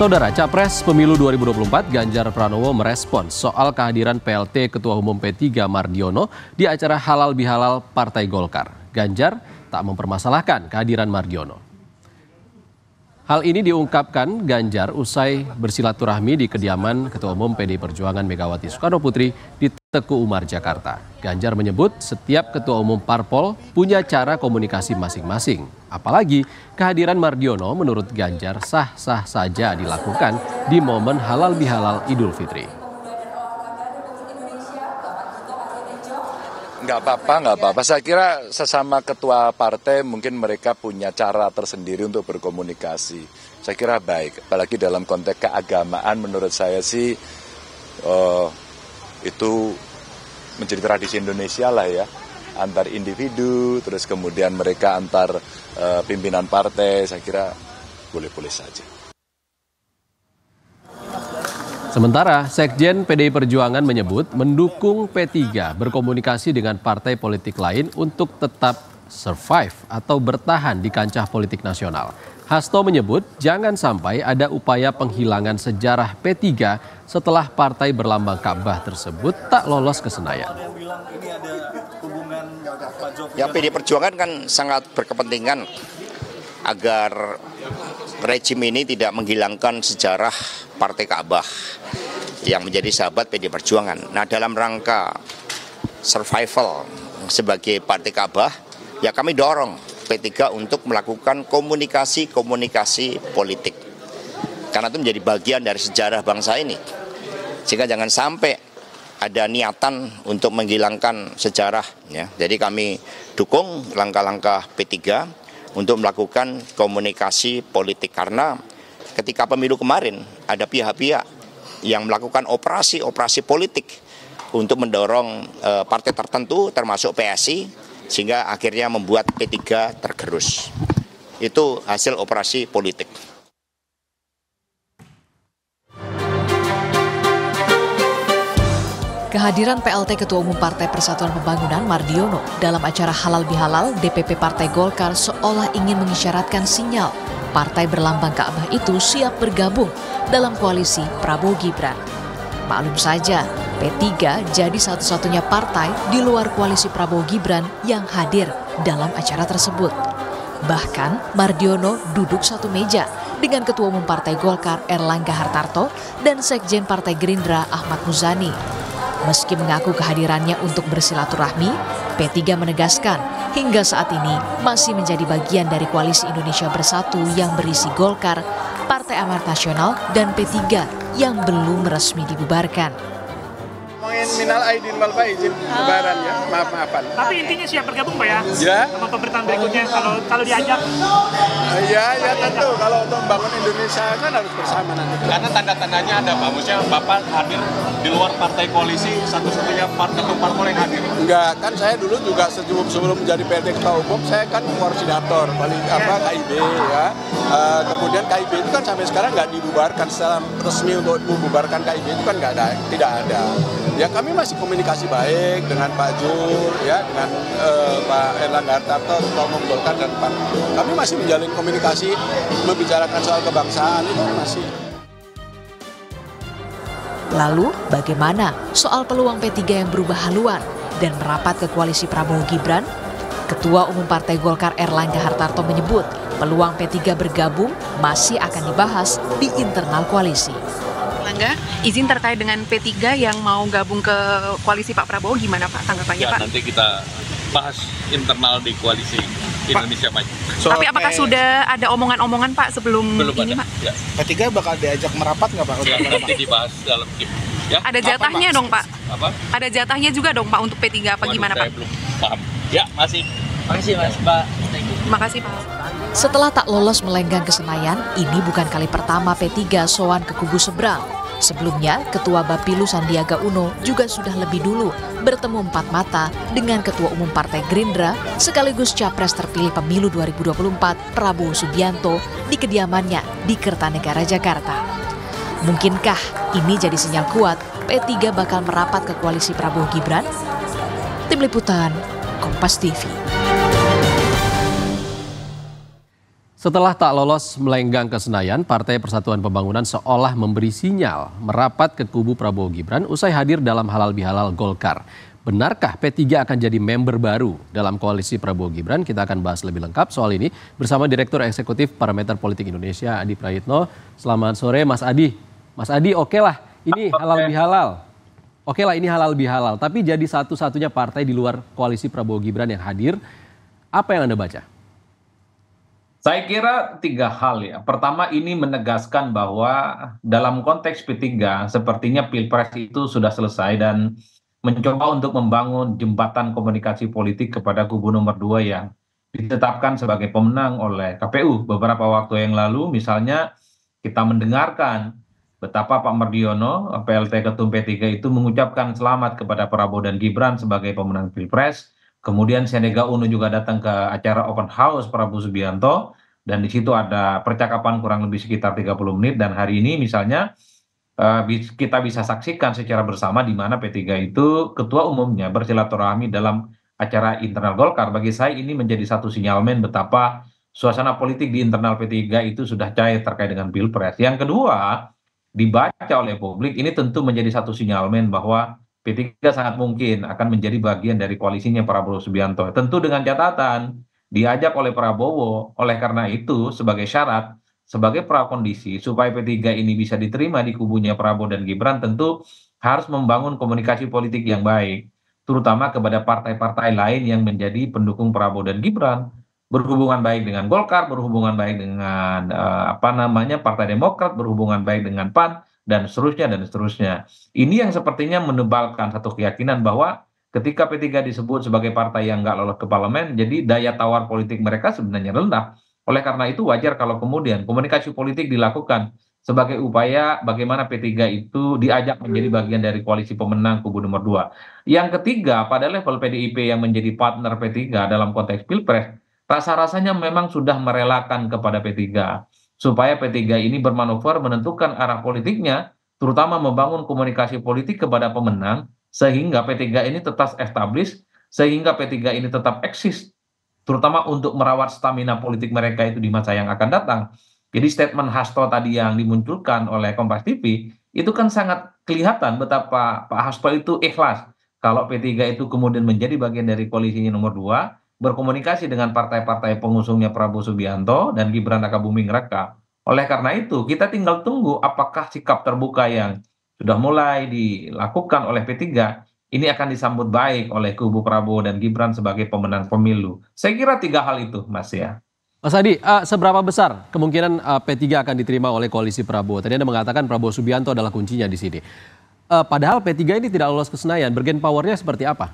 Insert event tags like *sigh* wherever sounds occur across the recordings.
Saudara Capres Pemilu 2024 Ganjar Pranowo merespons soal kehadiran PLT Ketua Umum P3 Mardiono di acara Halal Bihalal Partai Golkar. Ganjar tak mempermasalahkan kehadiran Mardiono. Hal ini diungkapkan Ganjar usai bersilaturahmi di kediaman Ketua Umum PD Perjuangan Megawati Soekarno Putri di Teku Umar Jakarta. Ganjar menyebut setiap ketua umum parpol punya cara komunikasi masing-masing. Apalagi kehadiran Mardiono menurut Ganjar sah-sah saja dilakukan di momen halal bihalal Idul Fitri. Nggak apa-apa, nggak apa-apa. Saya kira sesama ketua partai mungkin mereka punya cara tersendiri untuk berkomunikasi. Saya kira baik, apalagi dalam konteks keagamaan menurut saya sih oh, itu menjadi tradisi Indonesia lah ya antar individu terus kemudian mereka antar uh, pimpinan partai saya kira boleh-boleh saja. Sementara Sekjen PDI Perjuangan menyebut mendukung P3 berkomunikasi dengan partai politik lain untuk tetap survive atau bertahan di kancah politik nasional. Hasto menyebut jangan sampai ada upaya penghilangan sejarah P3 setelah partai berlambang Ka'bah tersebut tak lolos ke Senayan. Ya PD Perjuangan kan sangat berkepentingan agar rejim ini tidak menghilangkan sejarah Partai Ka'bah yang menjadi sahabat PD Perjuangan. Nah dalam rangka survival sebagai Partai Ka'bah, ya kami dorong P3 untuk melakukan komunikasi-komunikasi politik. Karena itu menjadi bagian dari sejarah bangsa ini. Sehingga jangan sampai ada niatan untuk menghilangkan sejarah. Ya. Jadi kami dukung langkah-langkah P3 untuk melakukan komunikasi politik karena ketika pemilu kemarin ada pihak-pihak yang melakukan operasi-operasi politik untuk mendorong e, partai tertentu termasuk PSI sehingga akhirnya membuat P3 tergerus. Itu hasil operasi politik. Kehadiran PLT Ketua Umum Partai Persatuan Pembangunan Mardiono dalam acara halal bihalal DPP Partai Golkar seolah ingin mengisyaratkan sinyal partai berlambang Ka'bah itu siap bergabung dalam koalisi Prabowo Gibran. Maklum saja, P3 jadi satu-satunya partai di luar koalisi Prabowo Gibran yang hadir dalam acara tersebut. Bahkan Mardiono duduk satu meja dengan Ketua Umum Partai Golkar Erlangga Hartarto dan Sekjen Partai Gerindra Ahmad Muzani. Meski mengaku kehadirannya untuk bersilaturahmi, P3 menegaskan hingga saat ini masih menjadi bagian dari Koalisi Indonesia Bersatu yang berisi Golkar, Partai Amanat Nasional, dan P3 yang belum resmi dibubarkan minal aidin wal faizin lebaran ya. Maaf maafan. Tapi intinya siap bergabung Pak ya? Ya. Sama pemerintahan berikutnya kalau kalau diajak. Iya, ya tentu kalau untuk membangun Indonesia kan harus bersama nanti. Karena tanda-tandanya ada Pak, maksudnya Bapak hadir di luar partai koalisi satu-satunya partai parpol yang hadir. Enggak, kan saya dulu juga sebelum sebelum menjadi PLT Ketua Umum saya kan koordinator paling iya. apa KIB ya. Uh, kemudian KIB itu kan sampai sekarang nggak dibubarkan secara resmi untuk membubarkan KIB itu kan nggak ada, tidak ada. Ya kan kami masih komunikasi baik dengan Pak Jul, ya, dengan eh, Pak Erlangga Hartarto, Ketua Umum dan Pan. Kami masih menjalin komunikasi, membicarakan soal kebangsaan itu masih. Lalu bagaimana soal peluang P3 yang berubah haluan dan merapat ke koalisi Prabowo Gibran? Ketua Umum Partai Golkar Erlangga Hartarto menyebut peluang P3 bergabung masih akan dibahas di internal koalisi. Erlangga, izin terkait dengan P3 yang mau gabung ke koalisi Pak Prabowo gimana Pak tanggapannya ya, Pak? Nanti kita bahas internal di koalisi Indonesia Pak. Maju. So, Tapi apakah sudah ada omongan-omongan Pak sebelum Belum ini ada. Pak? Ya. P3 bakal diajak merapat nggak Pak? Ya, nanti dibahas dalam tim. Ya. Ada jatahnya apa, dong Pak. Apa? Ada jatahnya juga dong Pak untuk P3 apa Waduh, gimana Pak? belum paham. Ya, masih. Makasih Mas ya. Pak. Makasih Pak. Setelah tak lolos melenggang ke Senayan, ini bukan kali pertama P3 soan ke kubu seberang. Sebelumnya, Ketua Bapilu Sandiaga Uno juga sudah lebih dulu bertemu empat mata dengan Ketua Umum Partai Gerindra sekaligus Capres terpilih pemilu 2024 Prabowo Subianto di kediamannya di Kertanegara, Jakarta. Mungkinkah ini jadi sinyal kuat P3 bakal merapat ke koalisi Prabowo Gibran? Tim Liputan, Kompas TV. Setelah tak lolos melenggang ke Senayan, Partai Persatuan Pembangunan seolah memberi sinyal merapat ke kubu Prabowo Gibran usai hadir dalam halal bihalal Golkar. Benarkah P3 akan jadi member baru dalam koalisi Prabowo Gibran? Kita akan bahas lebih lengkap soal ini bersama Direktur Eksekutif Parameter Politik Indonesia Adi Prayitno. Selamat sore Mas Adi. Mas Adi, oke okay lah ini halal bihalal. Oke okay lah ini halal bihalal, tapi jadi satu-satunya partai di luar koalisi Prabowo Gibran yang hadir. Apa yang Anda baca? saya kira tiga hal ya. Pertama ini menegaskan bahwa dalam konteks P3 sepertinya Pilpres itu sudah selesai dan mencoba untuk membangun jembatan komunikasi politik kepada kubu nomor dua yang ditetapkan sebagai pemenang oleh KPU beberapa waktu yang lalu misalnya kita mendengarkan betapa Pak Mardiono PLT Ketum P3 itu mengucapkan selamat kepada Prabowo dan Gibran sebagai pemenang Pilpres Kemudian Sandiaga Uno juga datang ke acara open house Prabowo Subianto dan di situ ada percakapan kurang lebih sekitar 30 menit dan hari ini misalnya eh, kita bisa saksikan secara bersama di mana P3 itu ketua umumnya bersilaturahmi dalam acara internal Golkar. Bagi saya ini menjadi satu sinyalmen betapa suasana politik di internal P3 itu sudah cair terkait dengan Pilpres. Yang kedua, dibaca oleh publik ini tentu menjadi satu sinyalmen bahwa p 3 sangat mungkin akan menjadi bagian dari koalisinya prabowo subianto tentu dengan catatan diajak oleh prabowo oleh karena itu sebagai syarat sebagai prakondisi supaya p 3 ini bisa diterima di kubunya prabowo dan gibran tentu harus membangun komunikasi politik yang baik terutama kepada partai-partai lain yang menjadi pendukung prabowo dan gibran berhubungan baik dengan Golkar, berhubungan baik dengan eh, apa namanya Partai Demokrat, berhubungan baik dengan PAN dan seterusnya dan seterusnya. Ini yang sepertinya menebalkan satu keyakinan bahwa ketika P3 disebut sebagai partai yang nggak lolos ke parlemen, jadi daya tawar politik mereka sebenarnya rendah. Oleh karena itu wajar kalau kemudian komunikasi politik dilakukan sebagai upaya bagaimana P3 itu diajak menjadi bagian dari koalisi pemenang kubu nomor 2. Yang ketiga, pada level PDIP yang menjadi partner P3 dalam konteks Pilpres, rasa-rasanya memang sudah merelakan kepada P3 supaya p tiga ini bermanuver menentukan arah politiknya terutama membangun komunikasi politik kepada pemenang sehingga p tiga ini tetap established sehingga p tiga ini tetap eksis terutama untuk merawat stamina politik mereka itu di masa yang akan datang. Jadi statement Hasto tadi yang dimunculkan oleh Kompas TV itu kan sangat kelihatan betapa Pak Hasto itu ikhlas kalau P3 itu kemudian menjadi bagian dari koalisinya nomor 2 berkomunikasi dengan partai-partai pengusungnya Prabowo Subianto dan Gibran Raka Buming Raka. Oleh karena itu, kita tinggal tunggu apakah sikap terbuka yang sudah mulai dilakukan oleh P3 ini akan disambut baik oleh kubu Prabowo dan Gibran sebagai pemenang pemilu. Saya kira tiga hal itu, Mas ya. Mas Adi, uh, seberapa besar kemungkinan uh, eh, P3 akan diterima oleh koalisi Prabowo? Tadi Anda mengatakan Prabowo Subianto adalah kuncinya di sini. Uh, padahal P3 ini tidak lolos ke Senayan, bergen powernya seperti apa?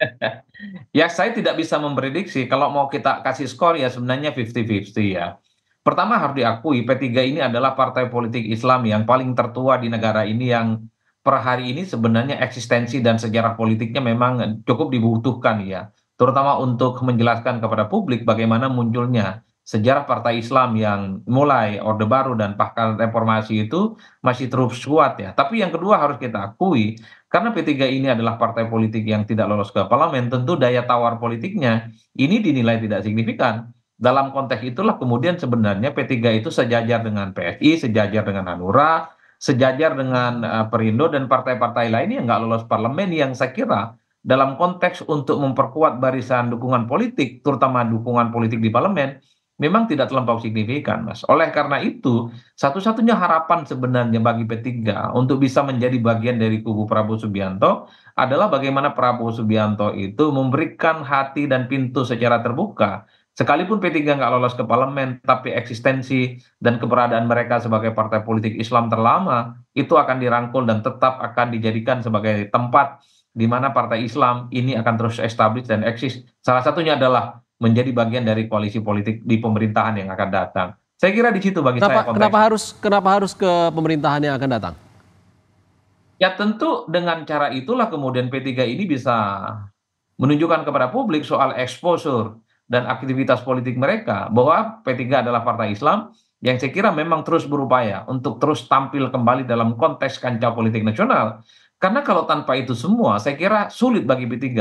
*laughs* ya saya tidak bisa memprediksi. Kalau mau kita kasih skor ya sebenarnya 50-50 ya. Pertama harus diakui P3 ini adalah partai politik Islam yang paling tertua di negara ini yang per hari ini sebenarnya eksistensi dan sejarah politiknya memang cukup dibutuhkan ya. Terutama untuk menjelaskan kepada publik bagaimana munculnya sejarah partai Islam yang mulai Orde Baru dan bahkan reformasi itu masih terus kuat ya. Tapi yang kedua harus kita akui karena P3 ini adalah partai politik yang tidak lolos ke parlemen, tentu daya tawar politiknya ini dinilai tidak signifikan. Dalam konteks itulah kemudian sebenarnya P3 itu sejajar dengan PSI, sejajar dengan Hanura, sejajar dengan eh, Perindo dan partai-partai lain yang nggak lolos parlemen yang saya kira dalam konteks untuk memperkuat barisan dukungan politik, terutama dukungan politik di parlemen, memang tidak terlampau signifikan, Mas. Oleh karena itu, satu-satunya harapan sebenarnya bagi P3 untuk bisa menjadi bagian dari kubu Prabowo Subianto adalah bagaimana Prabowo Subianto itu memberikan hati dan pintu secara terbuka. Sekalipun P3 nggak lolos ke parlemen, tapi eksistensi dan keberadaan mereka sebagai partai politik Islam terlama itu akan dirangkul dan tetap akan dijadikan sebagai tempat di mana partai Islam ini akan terus establish dan eksis. Salah satunya adalah menjadi bagian dari koalisi politik di pemerintahan yang akan datang. Saya kira di situ bagi kenapa, saya Kenapa harus kenapa harus ke pemerintahan yang akan datang? Ya tentu dengan cara itulah kemudian P3 ini bisa menunjukkan kepada publik soal exposure dan aktivitas politik mereka bahwa P3 adalah partai Islam yang saya kira memang terus berupaya untuk terus tampil kembali dalam konteks kancah politik nasional. Karena kalau tanpa itu semua, saya kira sulit bagi P3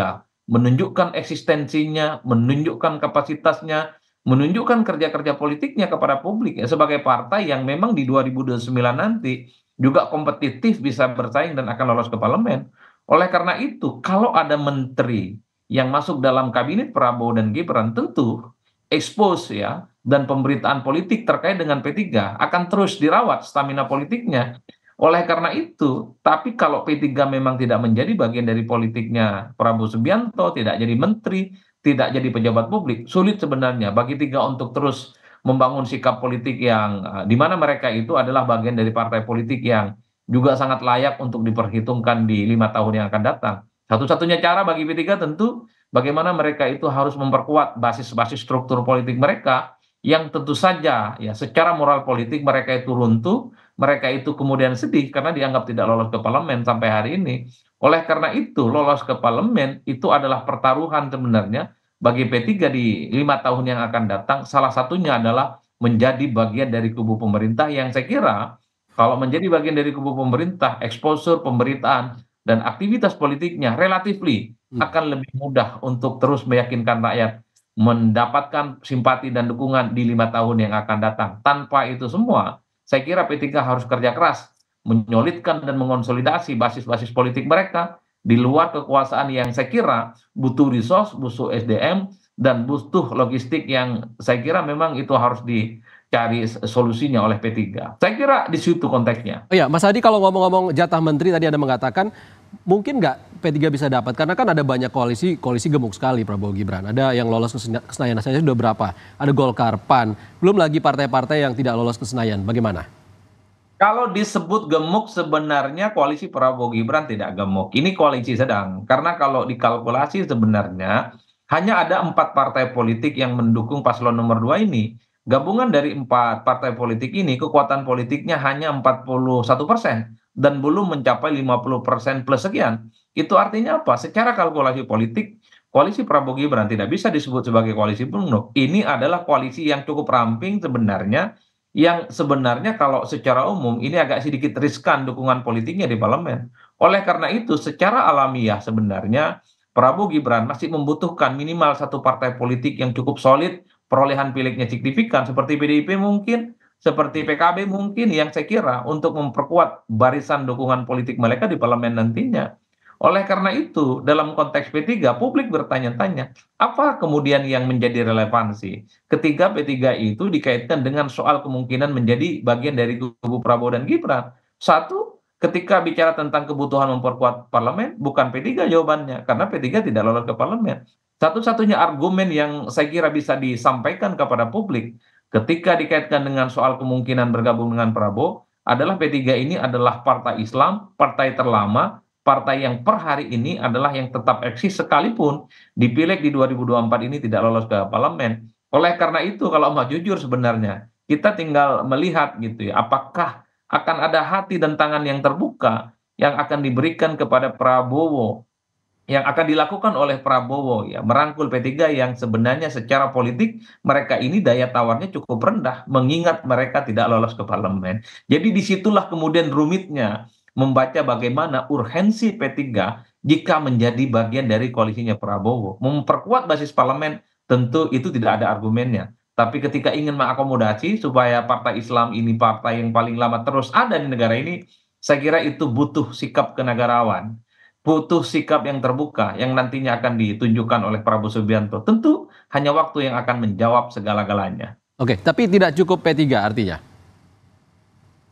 menunjukkan eksistensinya, menunjukkan kapasitasnya, menunjukkan kerja-kerja politiknya kepada publik ya, sebagai partai yang memang di 2029 nanti juga kompetitif bisa bersaing dan akan lolos ke parlemen. Oleh karena itu, kalau ada menteri yang masuk dalam kabinet Prabowo dan Gibran tentu expose ya dan pemberitaan politik terkait dengan P3 akan terus dirawat stamina politiknya oleh karena itu, tapi kalau P3 memang tidak menjadi bagian dari politiknya Prabowo Subianto, tidak jadi menteri, tidak jadi pejabat publik, sulit sebenarnya bagi tiga untuk terus membangun sikap politik yang eh, di mana mereka itu adalah bagian dari partai politik yang juga sangat layak untuk diperhitungkan di lima tahun yang akan datang. Satu-satunya cara bagi P3 tentu bagaimana mereka itu harus memperkuat basis-basis struktur politik mereka yang tentu saja ya secara moral politik mereka itu runtuh, mereka itu kemudian sedih karena dianggap tidak lolos ke parlemen sampai hari ini. Oleh karena itu, lolos ke parlemen itu adalah pertaruhan sebenarnya bagi P3 di lima tahun yang akan datang. Salah satunya adalah menjadi bagian dari kubu pemerintah yang saya kira kalau menjadi bagian dari kubu pemerintah, eksposur pemberitaan dan aktivitas politiknya relatif hmm. akan lebih mudah untuk terus meyakinkan rakyat mendapatkan simpati dan dukungan di lima tahun yang akan datang. Tanpa itu semua, saya kira P3 harus kerja keras, menyolidkan dan mengonsolidasi basis-basis politik mereka di luar kekuasaan yang saya kira butuh resource, butuh SDM, dan butuh logistik yang saya kira memang itu harus di cari solusinya oleh P3. Saya kira di situ konteksnya. Oh ya, Mas Adi kalau ngomong-ngomong jatah menteri tadi Anda mengatakan mungkin nggak P3 bisa dapat karena kan ada banyak koalisi koalisi gemuk sekali Prabowo Gibran. Ada yang lolos ke Senayan nah, saja sudah berapa? Ada Golkar, PAN, belum lagi partai-partai yang tidak lolos ke Senayan. Bagaimana? Kalau disebut gemuk sebenarnya koalisi Prabowo Gibran tidak gemuk. Ini koalisi sedang. Karena kalau dikalkulasi sebenarnya hanya ada empat partai politik yang mendukung paslon nomor dua ini gabungan dari empat partai politik ini kekuatan politiknya hanya 41 persen dan belum mencapai 50 persen plus sekian. Itu artinya apa? Secara kalkulasi politik, koalisi Prabowo Gibran tidak bisa disebut sebagai koalisi penuh. Ini adalah koalisi yang cukup ramping sebenarnya, yang sebenarnya kalau secara umum ini agak sedikit riskan dukungan politiknya di parlemen. Oleh karena itu, secara alamiah sebenarnya Prabowo Gibran masih membutuhkan minimal satu partai politik yang cukup solid perolehan pilihnya signifikan seperti PDIP mungkin seperti PKB mungkin yang saya kira untuk memperkuat barisan dukungan politik mereka di parlemen nantinya. Oleh karena itu, dalam konteks P3, publik bertanya-tanya, apa kemudian yang menjadi relevansi ketika P3 itu dikaitkan dengan soal kemungkinan menjadi bagian dari kubu Prabowo dan Gibran? Satu, ketika bicara tentang kebutuhan memperkuat parlemen, bukan P3 jawabannya, karena P3 tidak lolos ke parlemen satu-satunya argumen yang saya kira bisa disampaikan kepada publik ketika dikaitkan dengan soal kemungkinan bergabung dengan Prabowo adalah P3 ini adalah partai Islam, partai terlama, partai yang per hari ini adalah yang tetap eksis sekalipun di di 2024 ini tidak lolos ke parlemen. Oleh karena itu kalau mau jujur sebenarnya kita tinggal melihat gitu ya apakah akan ada hati dan tangan yang terbuka yang akan diberikan kepada Prabowo yang akan dilakukan oleh Prabowo ya merangkul P3 yang sebenarnya secara politik mereka ini daya tawarnya cukup rendah mengingat mereka tidak lolos ke parlemen. Jadi disitulah kemudian rumitnya membaca bagaimana urgensi P3 jika menjadi bagian dari koalisinya Prabowo. Memperkuat basis parlemen tentu itu tidak ada argumennya. Tapi ketika ingin mengakomodasi supaya partai Islam ini partai yang paling lama terus ada di negara ini, saya kira itu butuh sikap kenegarawan butuh sikap yang terbuka yang nantinya akan ditunjukkan oleh Prabowo Subianto. Tentu hanya waktu yang akan menjawab segala-galanya. Oke, tapi tidak cukup P3 artinya?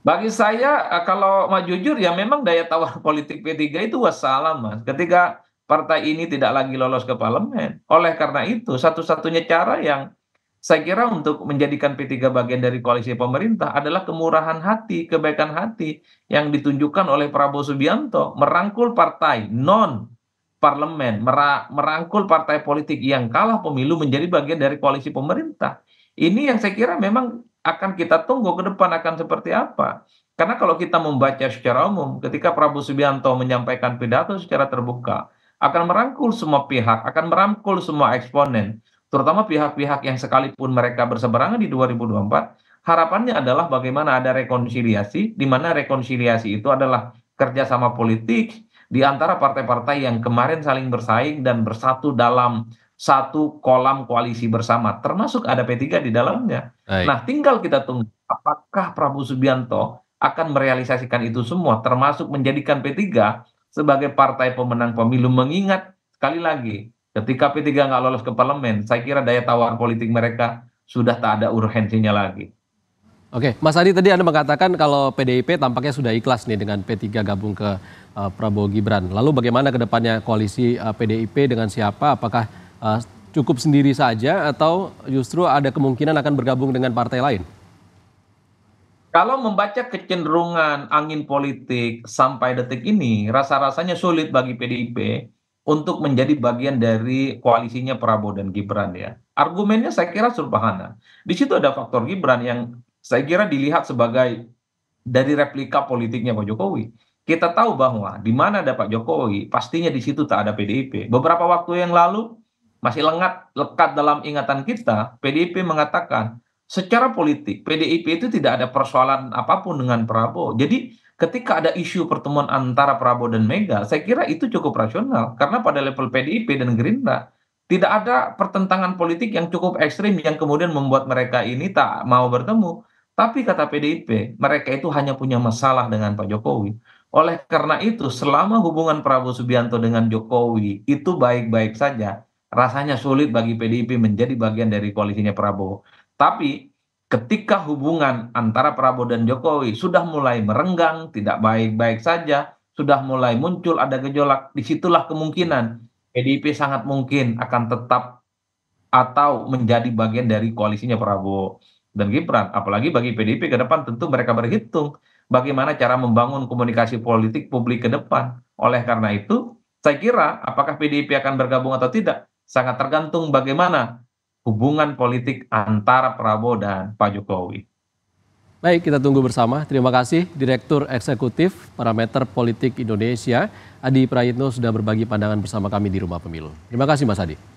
Bagi saya eh, kalau mau jujur ya memang daya tawar *laughs* politik P3 itu wassalam mas. Ketika partai ini tidak lagi lolos ke parlemen. Oleh karena itu satu-satunya cara yang saya kira untuk menjadikan p tiga bagian dari koalisi pemerintah adalah kemurahan hati kebaikan hati yang ditunjukkan oleh prabowo subianto merangkul partai non parlemen merangkul partai politik yang kalah pemilu menjadi bagian dari koalisi pemerintah ini yang saya kira memang akan kita tunggu ke depan akan seperti apa karena kalau kita membaca secara umum ketika prabowo subianto menyampaikan pidato secara terbuka akan merangkul semua pihak akan merangkul semua eksponen terutama pihak-pihak yang sekalipun mereka berseberangan di 2024 harapannya adalah bagaimana ada rekonsiliasi di mana rekonsiliasi itu adalah kerjasama politik di antara partai-partai yang kemarin saling bersaing dan bersatu dalam satu kolam koalisi bersama termasuk ada P3 di dalamnya. Baik. Nah, tinggal kita tunggu apakah Prabowo Subianto akan merealisasikan itu semua termasuk menjadikan P3 sebagai partai pemenang pemilu mengingat sekali lagi Ketika P3 nggak lolos ke parlemen, saya kira daya tawar politik mereka sudah tak ada urgensinya lagi. Oke, Mas Adi tadi Anda mengatakan kalau PDIP tampaknya sudah ikhlas nih dengan P3 gabung ke uh, Prabowo Gibran. Lalu bagaimana ke depannya koalisi uh, eh, PDIP dengan siapa? Apakah uh, cukup sendiri saja atau justru ada kemungkinan akan bergabung dengan partai lain? Kalau membaca kecenderungan angin politik sampai detik ini, rasa-rasanya sulit bagi PDIP untuk menjadi bagian dari koalisinya Prabowo dan Gibran ya. Argumennya saya kira sederhana. Di situ ada faktor Gibran yang saya kira dilihat sebagai dari replika politiknya Pak Jokowi. Kita tahu bahwa di mana ada Pak Jokowi, pastinya di situ tak ada PDIP. Beberapa waktu yang lalu masih lengat lekat dalam ingatan kita, PDIP mengatakan secara politik PDIP itu tidak ada persoalan apapun dengan Prabowo. Jadi ketika ada isu pertemuan antara Prabowo dan Mega, saya kira itu cukup rasional karena pada level PDIP dan Gerindra tidak ada pertentangan politik yang cukup ekstrim yang kemudian membuat mereka ini tak mau bertemu. Tapi kata PDIP, mereka itu hanya punya masalah dengan Pak Jokowi. Oleh karena itu, selama hubungan Prabowo Subianto dengan Jokowi itu baik-baik saja, rasanya sulit bagi PDIP menjadi bagian dari koalisinya Prabowo. Tapi ketika hubungan antara prabowo dan jokowi sudah mulai merenggang tidak baik baik saja sudah mulai muncul ada gejolak disitulah kemungkinan pdip sangat mungkin akan tetap atau menjadi bagian dari koalisinya prabowo dan gibran apalagi bagi pdip ke depan tentu mereka berhitung bagaimana cara membangun komunikasi politik publik ke depan oleh karena itu saya kira apakah pdip akan bergabung atau tidak sangat tergantung bagaimana hubungan politik antara Prabowo dan Pak Jokowi. Baik, kita tunggu bersama. Terima kasih Direktur Eksekutif Parameter Politik Indonesia, Adi Prayitno sudah berbagi pandangan bersama kami di Rumah Pemilu. Terima kasih Mas Adi.